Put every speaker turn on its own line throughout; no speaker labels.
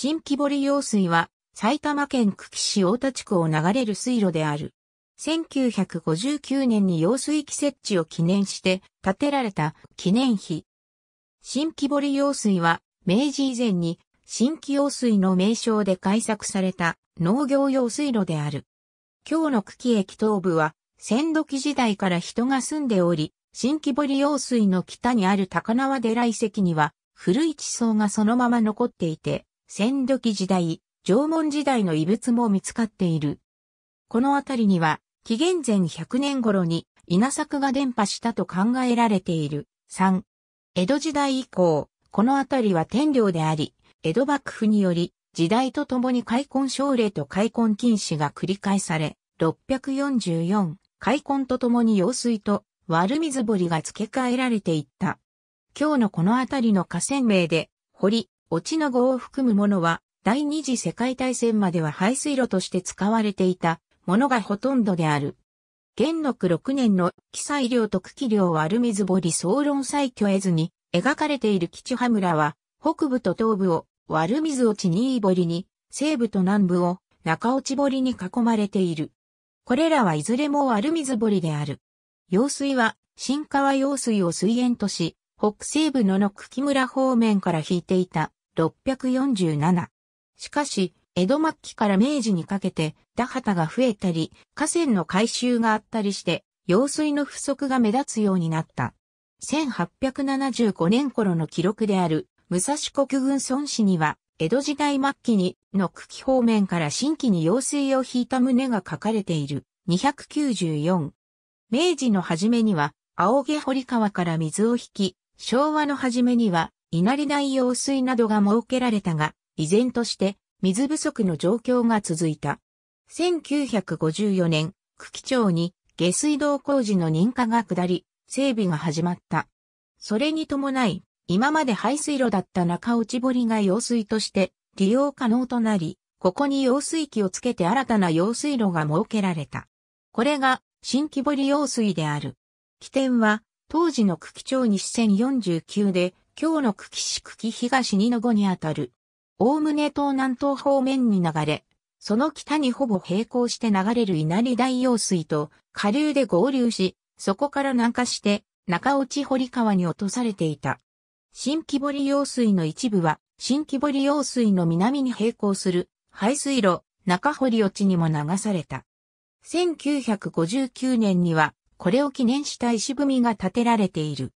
新木堀用水は埼玉県久喜市大田地区を流れる水路である。1959年に用水器設置を記念して建てられた記念碑。新木堀用水は明治以前に新規用水の名称で開作された農業用水路である。今日の久喜駅東部は仙土期時代から人が住んでおり、新木堀用水の北にある高輪寺遺跡には古い地層がそのまま残っていて、戦期時代、縄文時代の遺物も見つかっている。この辺りには、紀元前100年頃に稲作が伝播したと考えられている。3、江戸時代以降、この辺りは天領であり、江戸幕府により、時代とともに開墾奨励と開墾禁止が繰り返され、644、開墾とともに用水と悪水堀が付け替えられていった。今日のこの辺りの河川名で、堀、オチのゴを含むものは、第二次世界大戦までは排水路として使われていたものがほとんどである。元禄6年の記載量と茎量をアルミズボリ総論再挙絵図に描かれている基地羽村は北部と東部をミズオ落ちーい堀に西部と南部を中落ち堀に囲まれている。これらはいずれもミズ水堀である。用水は新川用水を水源とし北西部のの茎村方面から引いていた647。しかし、江戸末期から明治にかけて、田畑が増えたり、河川の改修があったりして、用水の不足が目立つようになった。1875年頃の記録である、武蔵国軍村市には、江戸時代末期に、の茎方面から新規に用水を引いた旨が書かれている。294。明治の初めには、青毛堀川から水を引き、昭和の初めには、稲荷台用水などが設けられたが、依然として水不足の状況が続いた。1954年、久喜町に下水道工事の認可が下り、整備が始まった。それに伴い、今まで排水路だった中落ち堀が用水として利用可能となり、ここに用水器をつけて新たな用水路が設けられた。これが新規堀用水である。起点は当時の久喜町視線49で今日の久喜市久喜東二の五にあたる。おおむね東南東方面に流れ、その北にほぼ並行して流れる稲荷大用水と下流で合流し、そこから南下して中落堀川に落とされていた。新木堀用水の一部は、新木堀用水の南に並行する排水路、中堀落ちにも流された。1959年には、これを記念した石踏みが建てられている。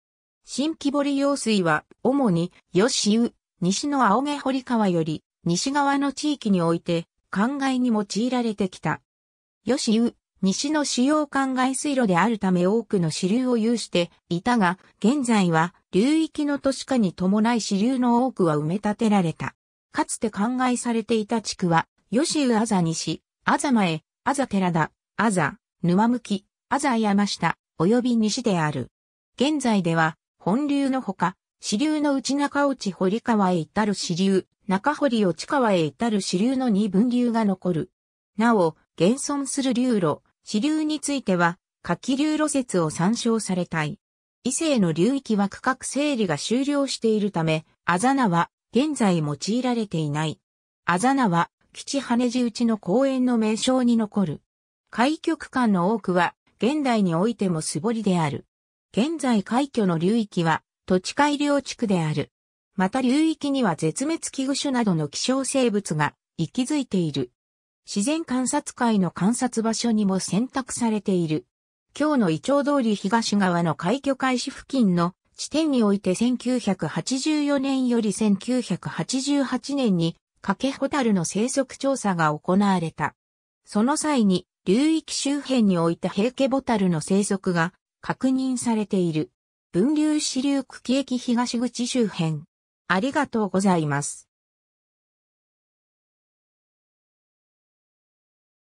新木堀用水は、主に、吉湯、西の青毛堀川より、西側の地域において、灌漑に用いられてきた。吉湯、西の主要灌漑水路であるため多くの支流を有していたが、現在は、流域の都市化に伴い支流の多くは埋め立てられた。かつて灌漑されていた地区は、吉湯あざ西、あざ前、あざ寺田、あざ、沼向き、あざ山下、及び西である。現在では、本流のほか、支流の内中内堀川へ至る支流、中堀内川へ至る支流の二分流が残る。なお、現存する流路、支流については、下記流路説を参照されたい。異性の流域は区画整理が終了しているため、あざなは現在用いられていない。あざなは、基地羽地内の公園の名称に残る。開局間の多くは、現代においても素りである。現在海挙の流域は土地改良地区である。また流域には絶滅危惧種などの希少生物が息づいている。自然観察会の観察場所にも選択されている。今日のイチョウ通り東側の海挙開始付近の地点において1984年より1988年にかけホタルの生息調査が行われた。その際に流域周辺において平家ボタルの生息が確認されている。分流支流区駅東口周辺。ありがとうございます。